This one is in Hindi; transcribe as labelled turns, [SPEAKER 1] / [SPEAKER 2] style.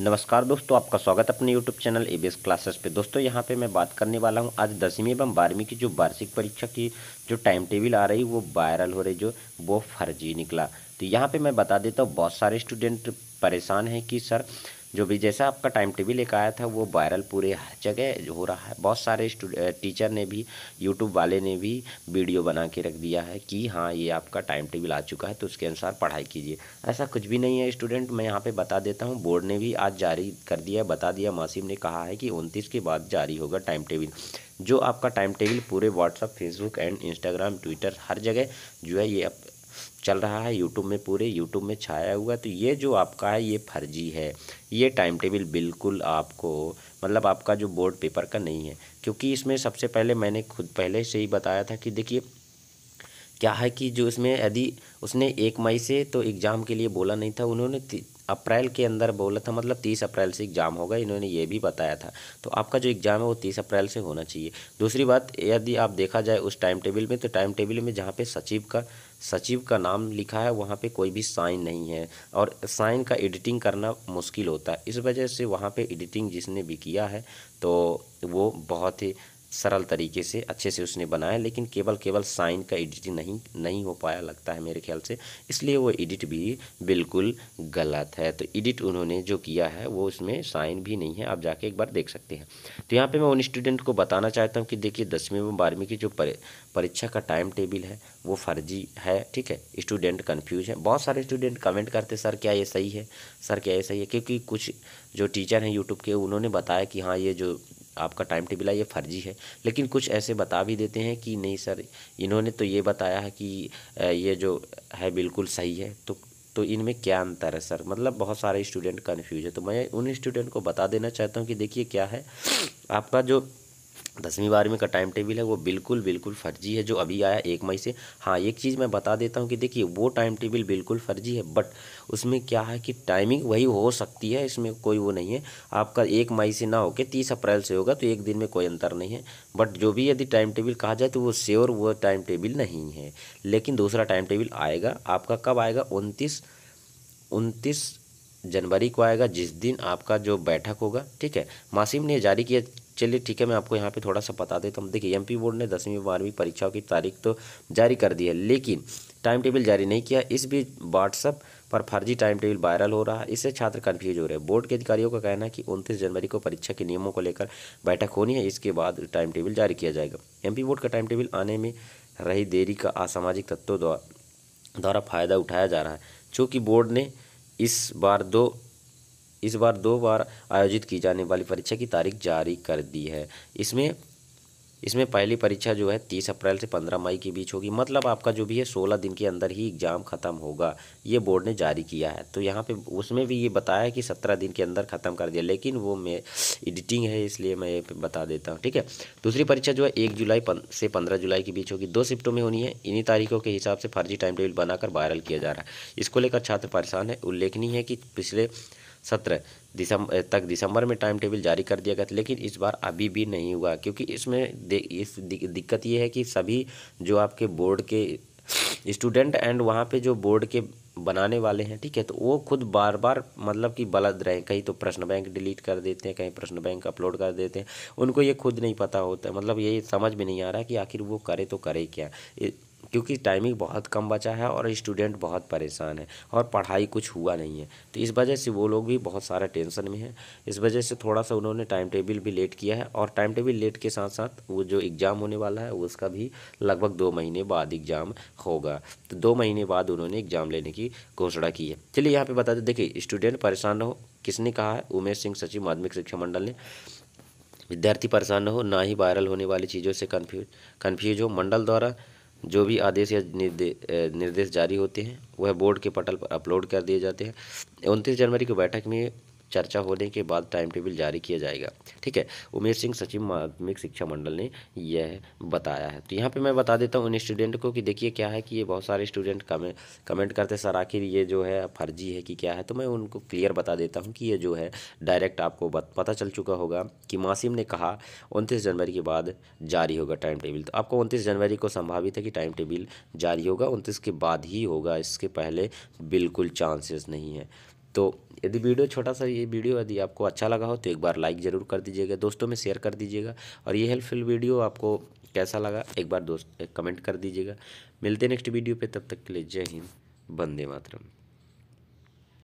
[SPEAKER 1] नमस्कार दोस्तों आपका स्वागत अपने YouTube चैनल ए क्लासेस पे दोस्तों यहाँ पे मैं बात करने वाला हूँ आज दसवीं एवं बारहवीं की जो वार्षिक परीक्षा की जो टाइम टेबल आ रही वो वायरल हो रही जो वो फर्जी निकला तो यहाँ पे मैं बता देता हूँ बहुत सारे स्टूडेंट परेशान हैं कि सर जो भी जैसा आपका टाइम टेबल एक आया था वो वायरल पूरे हर जगह हो रहा है बहुत सारे टीचर ने भी यूट्यूब वाले ने भी वीडियो बना के रख दिया है कि हाँ ये आपका टाइम टेबल आ चुका है तो उसके अनुसार पढ़ाई कीजिए ऐसा कुछ भी नहीं है स्टूडेंट मैं यहाँ पर बता देता हूँ बोर्ड ने भी आज जारी कर दिया बता दिया मासिम ने कहा है कि उनतीस के बाद जारी होगा टाइम टेबल जो आपका टाइम टेबल पूरे WhatsApp Facebook and Instagram Twitter हर जगह जो है ये चल रहा है यूट्यूब में पूरे यूट्यूब में छाया हुआ तो ये जो आपका है ये फर्जी है ये टाइम टेबल बिल्कुल आपको मतलब आपका जो बोर्ड पेपर का नहीं है क्योंकि इसमें सबसे पहले मैंने खुद पहले से ही बताया था कि देखिए क्या है कि जो इसमें यदि उसने एक मई से तो एग्ज़ाम के लिए बोला नहीं था उन्होंने अप्रैल के अंदर बोला था मतलब तीस अप्रैल से एग्ज़ाम होगा इन्होंने ये भी बताया था तो आपका जो एग्ज़ाम है वो तीस अप्रैल से होना चाहिए दूसरी बात यदि आप देखा जाए उस टाइम टेबल में तो टाइम टेबल में जहाँ पे सचिव का सचिव का नाम लिखा है वहाँ पे कोई भी साइन नहीं है और साइन का एडिटिंग करना मुश्किल होता है इस वजह से वहाँ पर एडिटिंग जिसने भी किया है तो वो बहुत ही सरल तरीके से अच्छे से उसने बनाया लेकिन केवल केवल साइन का एडिट नहीं नहीं हो पाया लगता है मेरे ख्याल से इसलिए वो एडिट भी बिल्कुल गलत है तो एडिट उन्होंने जो किया है वो उसमें साइन भी नहीं है आप जाके एक बार देख सकते हैं तो यहाँ पर मैं उन स्टूडेंट को बताना चाहता हूँ कि देखिए दसवीं एवं बारहवीं की जो परीक्षा का टाइम टेबल है वो फर्जी है ठीक है स्टूडेंट कन्फ्यूज है बहुत सारे स्टूडेंट कमेंट करते सर क्या ये सही है सर क्या ये सही है क्योंकि कुछ जो टीचर हैं यूट्यूब के उन्होंने बताया कि हाँ ये जो आपका टाइम टेबल है ये फर्जी है लेकिन कुछ ऐसे बता भी देते हैं कि नहीं सर इन्होंने तो ये बताया है कि ये जो है बिल्कुल सही है तो तो इनमें क्या अंतर है सर मतलब बहुत सारे स्टूडेंट कन्फ्यूज है तो मैं उन स्टूडेंट को बता देना चाहता हूँ कि देखिए क्या है आपका जो दसवीं बारहवीं का टाइम टेबल है वो बिल्कुल बिल्कुल फर्जी है जो अभी आया एक मई से हाँ एक चीज़ मैं बता देता हूँ कि देखिए वो टाइम टेबल बिल्कुल फर्जी है बट उसमें क्या है कि टाइमिंग वही हो सकती है इसमें कोई वो नहीं है आपका एक मई से ना होकर तीस अप्रैल से होगा तो एक दिन में कोई अंतर नहीं है बट जो भी यदि टाइम टेबल कहा जाए तो वो श्योर वो टाइम टेबल नहीं है लेकिन दूसरा टाइम टेबल आएगा आपका कब आएगा उनतीस उनतीस जनवरी को आएगा जिस दिन आपका जो बैठक होगा ठीक है मासिम ने जारी किया चलिए ठीक है मैं आपको यहाँ पे थोड़ा सा बता देता हूँ देखिए एमपी बोर्ड ने दसवीं बारहवीं परीक्षाओं की तारीख तो जारी कर दी है लेकिन टाइम टेबल जारी नहीं किया इस बीच व्हाट्सअप पर फर्जी टाइम टेबल वायरल हो रहा है इससे छात्र कन्फ्यूज हो रहे हैं बोर्ड के अधिकारियों का कहना है कि उनतीस जनवरी को परीक्षा के नियमों को लेकर बैठक होनी है इसके बाद टाइम टेबल जारी किया जाएगा पी बोर्ड का टाइम टेबल आने में रही देरी का असामाजिक तत्वों द्वारा फ़ायदा उठाया जा रहा है चूँकि बोर्ड ने इस बार दो इस बार दो बार आयोजित की जाने वाली परीक्षा की तारीख जारी कर दी है इसमें इसमें पहली परीक्षा जो है तीस अप्रैल से पंद्रह मई के बीच होगी मतलब आपका जो भी है सोलह दिन के अंदर ही एग्ज़ाम ख़त्म होगा ये बोर्ड ने जारी किया है तो यहाँ पे उसमें भी ये बताया कि सत्रह दिन के अंदर ख़त्म कर दिया लेकिन वो मैं एडिटिंग है इसलिए मैं ये बता देता हूँ ठीक है दूसरी परीक्षा जो है एक जुलाई पन, से पंद्रह जुलाई के बीच होगी दो शिफ्टों में होनी है इन्हीं तारीखों के हिसाब से फर्जी टाइम टेबल बनाकर वायरल किया जा रहा है इसको लेकर छात्र परेशान है उल्लेखनीय है कि पिछले सत्रह दिसंबर तक दिसंबर में टाइम टेबल जारी कर दिया गया था लेकिन इस बार अभी भी नहीं हुआ क्योंकि इसमें इस दिक्कत ये है कि सभी जो आपके बोर्ड के स्टूडेंट एंड वहाँ पे जो बोर्ड के बनाने वाले हैं ठीक है तो वो खुद बार बार मतलब कि बलद रहे कहीं तो प्रश्न बैंक डिलीट कर देते हैं कहीं प्रश्न बैंक अपलोड कर देते हैं उनको ये खुद नहीं पता होता मतलब ये समझ में नहीं आ रहा कि आखिर वो करे तो करे क्या क्योंकि टाइमिंग बहुत कम बचा है और स्टूडेंट बहुत परेशान है और पढ़ाई कुछ हुआ नहीं है तो इस वजह से वो लोग भी बहुत सारा टेंशन में है इस वजह से थोड़ा सा उन्होंने टाइम टेबल भी लेट किया है और टाइम टेबल लेट के साथ साथ वो जो एग्ज़ाम होने वाला है उसका भी लगभग दो महीने बाद एग्ज़ाम होगा तो दो महीने बाद उन्होंने एग्ज़ाम लेने की घोषणा की है चलिए यहाँ पर बता दें देखिए स्टूडेंट परेशान रहो हो किसने कहा है उमेश सिंह सचिव माध्यमिक शिक्षा मंडल ने विद्यार्थी परेशान न हो ना ही वायरल होने वाली चीज़ों से कन्फ्यूज कन्फ्यूज हो मंडल द्वारा जो भी आदेश या निर्देश जारी होते हैं वह बोर्ड के पटल पर अपलोड कर दिए जाते हैं उनतीस जनवरी की बैठक में चर्चा होने के बाद टाइम टेबल जारी किया जाएगा ठीक है उमेश सिंह सचिव माध्यमिक शिक्षा मंडल ने यह बताया है तो यहाँ पे मैं बता देता हूँ उन स्टूडेंट को कि देखिए क्या है कि ये बहुत सारे स्टूडेंट कमें कमेंट करते सर आखिर ये जो है फर्जी है कि क्या है तो मैं उनको क्लियर बता देता हूँ कि ये जो है डायरेक्ट आपको पता चल चुका होगा कि मासिम ने कहा उनतीस जनवरी के बाद जारी होगा टाइम टेबल तो आपको उनतीस जनवरी को संभावित है कि टाइम टेबल जारी होगा उनतीस के बाद ही होगा इसके पहले बिल्कुल चांसेस नहीं है तो यदि वीडियो छोटा सा ये वीडियो यदि आपको अच्छा लगा हो तो एक बार लाइक ज़रूर कर दीजिएगा दोस्तों में शेयर कर दीजिएगा और ये हेल्पफुल वीडियो आपको कैसा लगा एक बार दोस्त कमेंट कर दीजिएगा मिलते नेक्स्ट वीडियो पे तब तक के लिए जय हिंद बंदे मातरम